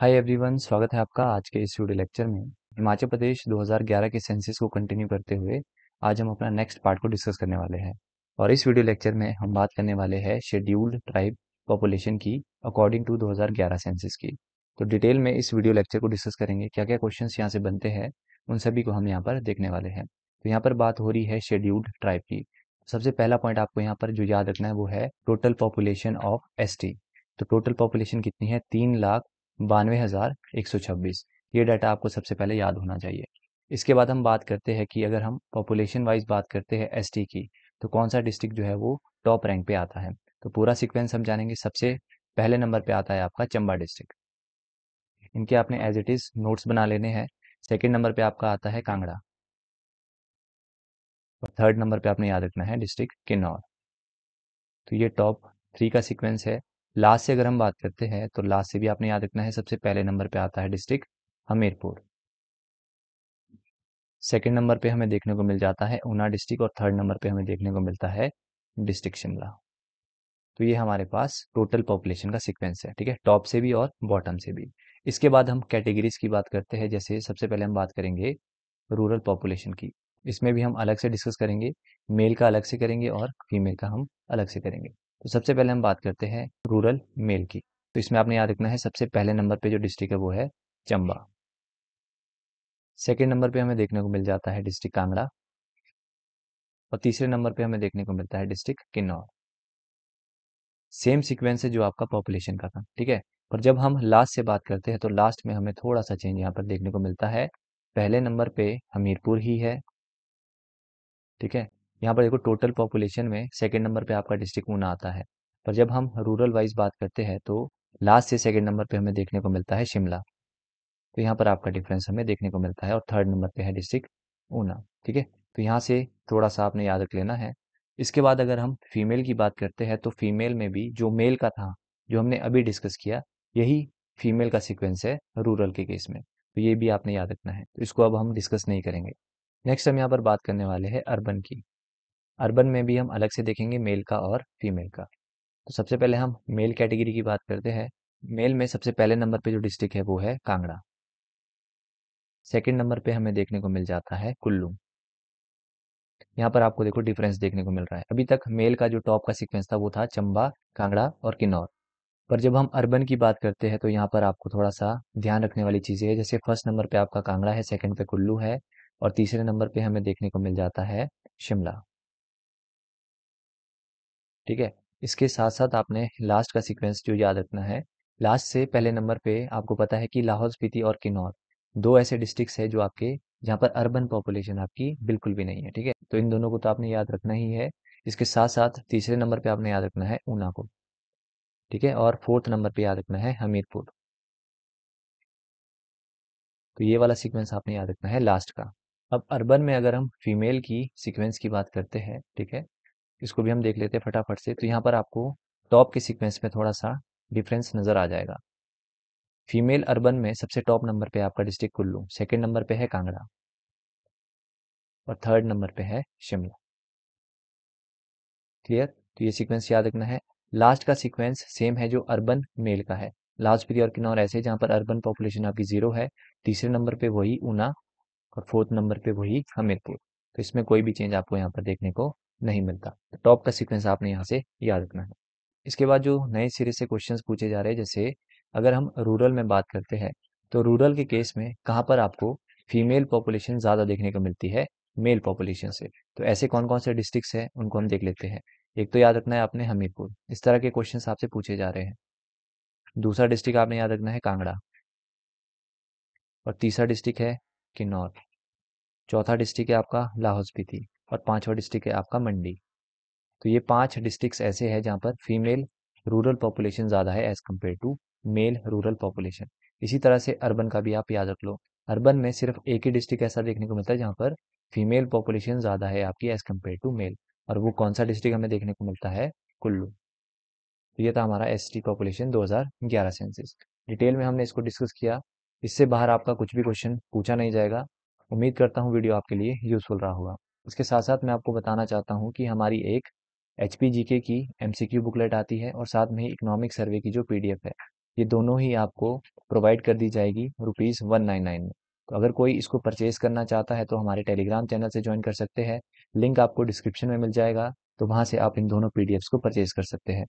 hi everyone स्वागत है आपका आज के इस वीडियो लेक्चर में हिमाचल प्रदेश 2011 के सेंसिस को कंटिन्यू करते हुए आज हम अपना नेक्स्ट पार्ट को डिस्कस करने वाले हैं और इस वीडियो लेक्चर में हम बात करने वाले हैं शेड्यूल्ड ट्राइब पॉपुलेशन की अकॉर्डिंग टू 2011 सेंसिस की तो डिटेल में इस वीडियो लेक्चर को डिस्कस करेंगे क्या क्या क्वेश्चन यहाँ से बनते हैं उन सभी को हम यहाँ पर देखने वाले हैं तो यहाँ पर बात हो रही है शेड्यूल्ड ट्राइब की सबसे पहला पॉइंट आपको यहाँ पर जो याद रखना है वो है टोटल पॉपुलेशन ऑफ एस तो टोटल पॉपुलेशन कितनी है तीन लाख बानवे हज़ार एक सौ छब्बीस ये डाटा आपको सबसे पहले याद होना चाहिए इसके बाद हम बात करते हैं कि अगर हम पॉपुलेशन वाइज बात करते हैं एस की तो कौन सा डिस्ट्रिक्ट जो है वो टॉप रैंक पे आता है तो पूरा सिक्वेंस हम जानेंगे सबसे पहले नंबर पे आता है आपका चंबा डिस्ट्रिक्ट इनके आपने एज इट इज़ नोट्स बना लेने हैं सेकेंड नंबर पे आपका आता है कांगड़ा और थर्ड नंबर पे आपने याद रखना है डिस्ट्रिक्ट किन्नौर तो ये टॉप थ्री का सीक्वेंस है लास्ट से अगर हम बात करते हैं तो लास्ट से भी आपने याद रखना है सबसे पहले नंबर पे आता है डिस्ट्रिक्ट हमीरपुर सेकेंड नंबर पे हमें देखने को मिल जाता है ऊना डिस्ट्रिक्ट और थर्ड नंबर पे हमें देखने को मिलता है डिस्ट्रिक्ट शिमला तो ये हमारे पास टोटल पॉपुलेशन का सिक्वेंस है ठीक है टॉप से भी और बॉटम से भी इसके बाद हम कैटेगरीज की बात करते हैं जैसे सबसे पहले हम बात करेंगे रूरल पॉपुलेशन की इसमें भी हम अलग से डिस्कस करेंगे मेल का अलग से करेंगे और फीमेल का हम अलग से करेंगे तो सबसे पहले हम बात करते हैं रूरल मेल की तो इसमें आपने याद रखना है सबसे पहले नंबर पे जो डिस्ट्रिक्ट है वो है चंबा सेकेंड नंबर पे हमें देखने को मिल जाता है डिस्ट्रिक्ट कांगड़ा और तीसरे नंबर पे हमें देखने को मिलता है डिस्ट्रिक्ट किन्नौर सेम सिक्वेंस है जो आपका पॉपुलेशन का था ठीक है पर जब हम लास्ट से बात करते हैं तो लास्ट में हमें थोड़ा सा चेंज यहाँ पर देखने को मिलता है पहले नंबर पे हमीरपुर ही है ठीक है यहाँ पर देखो टोटल पॉपुलेशन में सेकेंड नंबर पर आपका डिस्ट्रिक्ट ऊना आता है पर जब हम रूरल वाइज बात करते हैं तो लास्ट से सेकेंड नंबर पर हमें देखने को मिलता है शिमला तो यहाँ पर आपका डिफरेंस हमें देखने को मिलता है और थर्ड नंबर पे है डिस्ट्रिक्ट ऊना ठीक है तो यहाँ से थोड़ा सा आपने याद रख लेना है इसके बाद अगर हम फीमेल की बात करते हैं तो फीमेल में भी जो मेल का था जो हमने अभी डिस्कस किया यही फीमेल का सिक्वेंस है रूरल के केस में तो ये भी आपने याद रखना है तो इसको अब हम डिस्कस नहीं करेंगे नेक्स्ट हम यहाँ पर बात करने वाले हैं अर्बन की अर्बन में भी हम अलग से देखेंगे मेल का और फीमेल का तो सबसे पहले हम मेल कैटेगरी की बात करते हैं मेल में सबसे पहले नंबर पे जो डिस्ट्रिक्ट है वो है कांगड़ा सेकंड नंबर पे हमें देखने को मिल जाता है कुल्लू यहाँ पर आपको देखो डिफरेंस देखने को मिल रहा है अभी तक मेल का जो टॉप का सिक्वेंस था वो था चंबा कांगड़ा और किन्नौर पर जब हम अर्बन की बात करते हैं तो यहाँ पर आपको थोड़ा सा ध्यान रखने वाली चीज़ें है जैसे फर्स्ट नंबर पे आपका कांगड़ा है सेकंड पे कुल्लू है और तीसरे नंबर पे हमें देखने को मिल जाता है शिमला ठीक है इसके साथ साथ आपने लास्ट का सीक्वेंस जो याद रखना है लास्ट से पहले नंबर पे आपको पता है कि लाहौल स्पीति और किन्नौर दो ऐसे डिस्ट्रिक्ट्स है जो आपके जहाँ पर अर्बन पॉपुलेशन आपकी बिल्कुल भी नहीं है ठीक है तो इन दोनों को तो आपने याद रखना ही है इसके साथ साथ तीसरे नंबर पर आपने याद रखना है ऊना को ठीक है और फोर्थ नंबर पर याद रखना है हमीरपुर तो ये वाला सीक्वेंस आपने याद रखना है लास्ट का अब अर्बन में अगर हम फीमेल की सीक्वेंस की बात करते हैं ठीक है इसको भी हम देख लेते हैं फटाफट से तो यहाँ पर आपको टॉप के सीक्वेंस में थोड़ा सा डिफरेंस नज़र आ जाएगा फीमेल अर्बन में सबसे टॉप नंबर पे आपका डिस्ट्रिक्ट कुल्लू सेकंड नंबर पे है कांगड़ा और थर्ड नंबर पे है शिमला क्लियर तो ये सीक्वेंस याद रखना है लास्ट का सीक्वेंस सेम है जो अर्बन मेल का है लास्ट पीरियड और किन्नौर ऐसे जहाँ पर अर्बन पॉपुलेशन आपकी जीरो है तीसरे नंबर पर वही ऊना और फोर्थ नंबर पर वही हमीरपुर तो इसमें कोई भी चेंज आपको यहाँ पर देखने को नहीं मिलता तो टॉप का सीक्वेंस आपने यहाँ से याद रखना है इसके बाद जो नए सिरे से क्वेश्चन पूछे जा रहे हैं जैसे अगर हम रूरल में बात करते हैं तो रूरल के केस में कहाँ पर आपको फीमेल पॉपुलेशन ज़्यादा देखने को मिलती है मेल पॉपुलेशन से तो ऐसे कौन कौन से डिस्ट्रिक्ट हैं उनको हम देख लेते हैं एक तो याद रखना है आपने हमीरपुर इस तरह के क्वेश्चन आपसे पूछे जा रहे हैं दूसरा डिस्ट्रिक्ट आपने याद रखना है कांगड़ा और तीसरा डिस्ट्रिक्ट है किन्नौर चौथा डिस्ट्रिक्ट है आपका लाहौल स्पीति और पाँचवा डिस्ट्रिक्ट है आपका मंडी तो ये पांच डिस्ट्रिक्ट ऐसे हैं जहाँ पर फीमेल रूरल पॉपुलेशन ज़्यादा है as compare to male rural population इसी तरह से अर्बन का भी आप याद रख लो अर्बन में सिर्फ एक ही डिस्ट्रिक्ट ऐसा देखने को मिलता है जहाँ पर फीमेल पॉपुलेशन ज़्यादा है आपकी एज़ कम्पेयर टू मेल और वो कौन सा डिस्ट्रिक्ट हमें देखने को मिलता है कुल्लू तो ये था हमारा एस टी पॉपुलेशन ग्यारह सेंसिस डिटेल में हमने इसको डिस्कस किया इससे बाहर आपका कुछ भी क्वेश्चन पूछा नहीं जाएगा उम्मीद करता हूँ वीडियो आपके लिए यूज़फुल रहा होगा उसके साथ साथ मैं आपको बताना चाहता हूँ कि हमारी एक एच पी की एम बुकलेट आती है और साथ में ही इकोनॉमिक सर्वे की जो पी है ये दोनों ही आपको प्रोवाइड कर दी जाएगी रुपीज़ वन नाइन नाइन में तो अगर कोई इसको परचेज करना चाहता है तो हमारे टेलीग्राम चैनल से ज्वाइन कर सकते हैं लिंक आपको डिस्क्रिप्शन में मिल जाएगा तो वहाँ से आप इन दोनों पी को परचेज कर सकते हैं